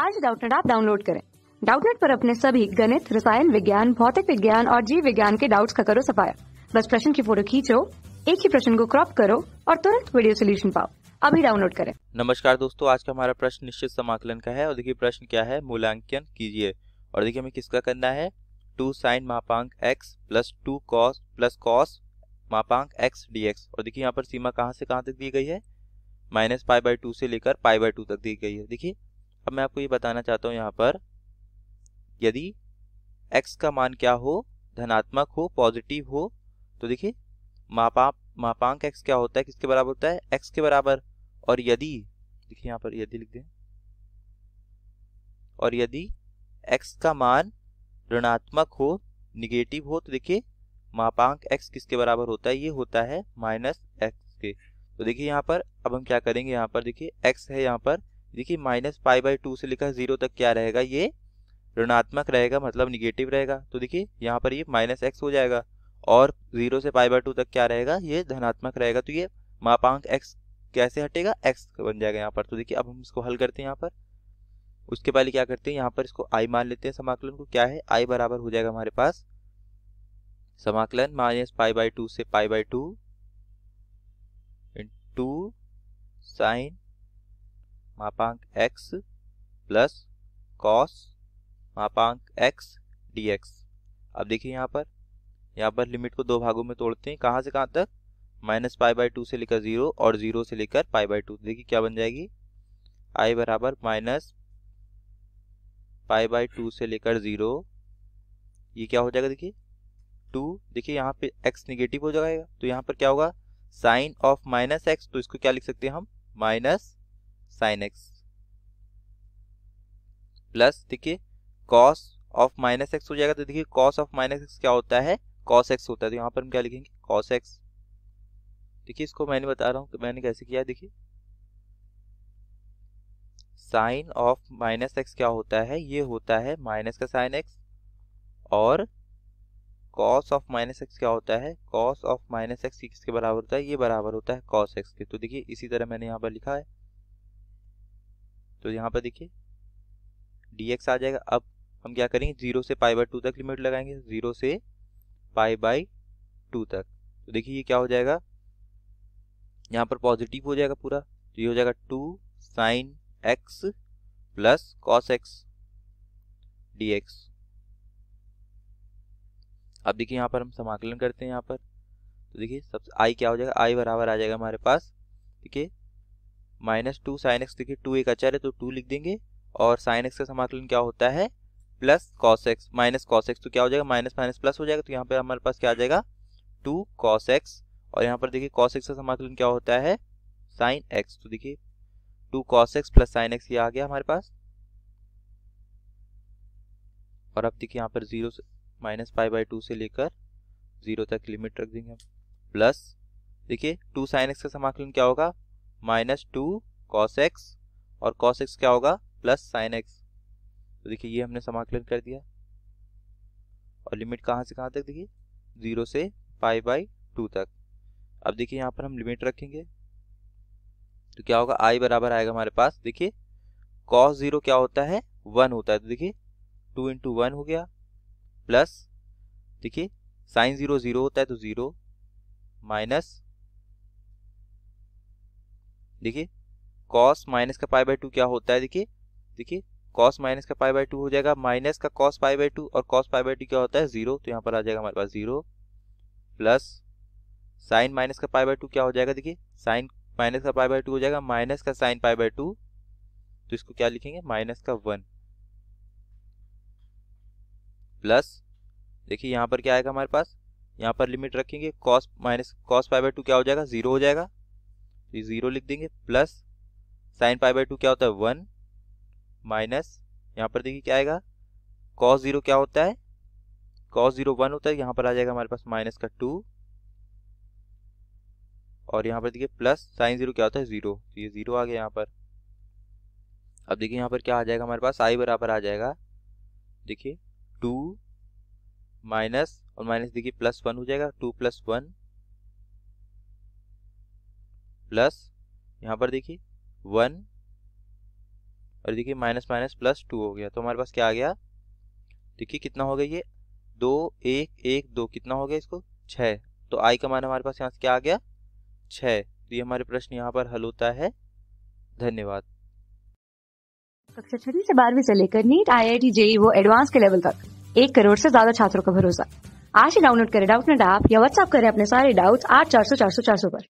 आज डाउटनेट आप डाउनलोड करें डाउटनेट पर अपने सभी गणित रसायन विज्ञान भौतिक विज्ञान और जीव विज्ञान के डाउट्स का करो सफाया बस प्रश्न की फोटो खींचो एक ही प्रश्न को क्रॉप करो और तुरंत वीडियो सोल्यूशन पाओ अभी डाउनलोड करें नमस्कार दोस्तों आज का हमारा प्रश्न निश्चित समाकलन का है और देखिए प्रश्न क्या है मूल्यांकन कीजिए और देखिए हमें किसका करना है टू साइन मापांक x plus two cos plus cos मापांक एक्स डी एक्स और देखिए यहाँ पर सीमा कहाँ से कहाँ तक दी गई है माइनस पाई बाई टू से लेकर पाई बाई टू तक दी गई है देखिए अब मैं आपको ये बताना चाहता हूँ यहाँ पर यदि x का मान क्या हो धनात्मक हो पॉजिटिव हो तो देखिए मापा मापांक x क्या होता है किसके बराबर होता है x के बराबर और यदि देखिए यहाँ पर यदि लिख दें और यदि x का मान ऋणात्मक हो निगेटिव हो तो देखिए मापांक x किसके बराबर होता है ये होता है माइनस एक्स के तो देखिए यहाँ पर अब हम क्या करेंगे यहाँ पर देखिए x है यहाँ पर देखिए माइनस पाई बाई टू से लिखा जीरो तक क्या रहेगा ये ऋणात्मक रहेगा मतलब निगेटिव रहेगा तो देखिए यहाँ पर ये माइनस एक्स हो जाएगा और जीरो से पाई बाई टू तक क्या रहेगा ये धनात्मक रहेगा तो ये मापांक एक्स कैसे हटेगा एक्स बन जाएगा यहाँ पर तो देखिए अब हम इसको हल करते हैं यहाँ पर उसके पहले क्या करते हैं यहाँ पर इसको आई मान लेते हैं समाकलन को क्या है आई बराबर हो जाएगा हमारे पास समाकलन माइनस पाई बाई टू से pi by two two sine मापांक x प्लस कॉस मापांक x dx अब देखिए यहाँ पर यहाँ पर लिमिट को दो भागों में तोड़ते हैं कहाँ से कहाँ तक माइनस पाई बाई टू से लेकर जीरो और जीरो से लेकर पाई बाई टू देखिए क्या बन जाएगी आई बराबर माइनस पाई बाई टू से लेकर जीरो ये क्या हो जाएगा देखिए टू देखिए यहाँ पे एक्स निगेटिव हो जाएगा तो यहाँ पर क्या होगा साइन ऑफ माइनस एक्स तो इसको क्या लिख सकते हैं हम माइनस साइन एक्स प्लस देखिए कॉस ऑफ माइनस एक्स हो जाएगा तो देखिए कॉस ऑफ माइनस एक्स क्या होता है कॉस एक्स होता है तो यहाँ पर हम क्या लिखेंगे कॉस एक्स देखिए इसको मैंने बता रहा हूँ तो मैंने कैसे किया देखिए साइन ऑफ माइनस एक्स क्या होता है ये होता है माइनस का साइन एक्स और कॉस ऑफ माइनस एक्स क्या होता है कॉस ऑफ माइनस एक्स किसके बराबर होता है ये बराबर होता है कॉस एक्स के तो देखिए इसी तरह मैंने यहाँ पर लिखा है तो यहाँ पर देखिए डी आ जाएगा अब हम क्या करेंगे जीरो से पाई बाई टू तक लिमिट लगाएंगे जीरो से पाई बाई टू तक तो देखिए ये क्या हो जाएगा यहाँ पर पॉजिटिव हो जाएगा पूरा तो ये हो जाएगा two sine x plus cos x d x अब देखिए यहाँ पर हम समाकलन करते हैं यहाँ पर तो देखिए सबसे आई क्या हो जाएगा आई बराबर आ जाएगा हमारे पास ठीक है माइनस टू साइन एक्स देखिए टू एक अचर है तो टू लिख देंगे और साइन एक्स का समाकलन क्या होता है plus cos x minus cos x तो क्या हो जाएगा माइनस माइनस प्लस हो जाएगा तो यहाँ पर हमारे पास क्या आ जाएगा टू कॉस एक्स और यहाँ पर देखिए कॉस एक्स का समाकलन क्या होता है साइन एक्स तो देखिए two cos x plus sine x ये आ गया हमारे पास और अब देखिए यहाँ पर जीरो से माइनस फाइव बाई टू से लेकर जीरो तक लिमिट रख देंगे हम प्लस देखिए टू साइन एक्स का समाकलन क्या होगा माइनस टू कॉस एक्स और कॉस एक्स क्या होगा प्लस साइन एक्स तो देखिए ये हमने समाकलन कर दिया और लिमिट कहाँ से कहाँ तक देखिए ज़ीरो से पाई बाई टू तक अब देखिए यहाँ पर हम लिमिट रखेंगे तो क्या होगा आई बराबर आएगा हमारे पास देखिए कॉस ज़ीरो क्या होता है वन होता है तो देखिए टू इंटू वन हो गया प्लस देखिए साइन ज़ीरो ज़ीरो होता है तो ज़ीरो माइनस देखिए कॉस माइनस का पाई बाई टू क्या होता है देखिए देखिए कॉस माइनस का पाई बाई टू हो जाएगा माइनस का कॉस पाई बाई टू और कॉस पाई बाई टू क्या होता है जीरो तो यहाँ पर आ जाएगा हमारे पास जीरो प्लस साइन माइनस का पाई बाई टू क्या हो जाएगा देखिए साइन माइनस का पाई बाई टू हो जाएगा माइनस का साइन पाई बाई टू तो इसको क्या लिखेंगे माइनस का वन प्लस देखिए यहाँ पर क्या आएगा हमारे पास यहाँ पर लिमिट रखेंगे cos minus cos pi by two क्या हो जाएगा जीरो हो जाएगा तो ये जीरो लिख देंगे plus sine pi by two क्या होता है वन माइनस यहाँ पर देखिए क्या आएगा कॉस जीरो क्या होता है कॉस जीरो वन होता है यहाँ पर आ जाएगा हमारे पास माइनस का टू और यहाँ पर देखिए प्लस साइन जीरो क्या होता है जीरो तो ये जीरो आ गया यहाँ पर अब देखिए यहाँ पर क्या आ जाएगा हमारे पास आई बराबर आ जाएगा देखिए टू माइनस और माइनस देखिए प्लस वन हो जाएगा टू प्लस वन प्लस यहाँ पर देखिए वन और देखिए माइनस माइनस प्लस टू हो गया तो हमारे पास क्या आ गया देखिए कितना हो गया ये दो एक एक दो कितना हो गया इसको छः तो आई का मान हमारे पास यहाँ से क्या आ गया छः तो ये हमारे प्रश्न यहाँ पर हल होता है धन्यवाद कक्षा छठी से बारहवीं से लेकर NEET I I T JEE वो एडवांस के लेवल तक एक करोड़ से ज्यादा छात्रों का भरोसा आज ही डाउनलोड करें डाउट नेट ऐप या व्हाट्सएप करें अपने सारे डाउट्स आठ चार सौ चार सौ चार सौ पर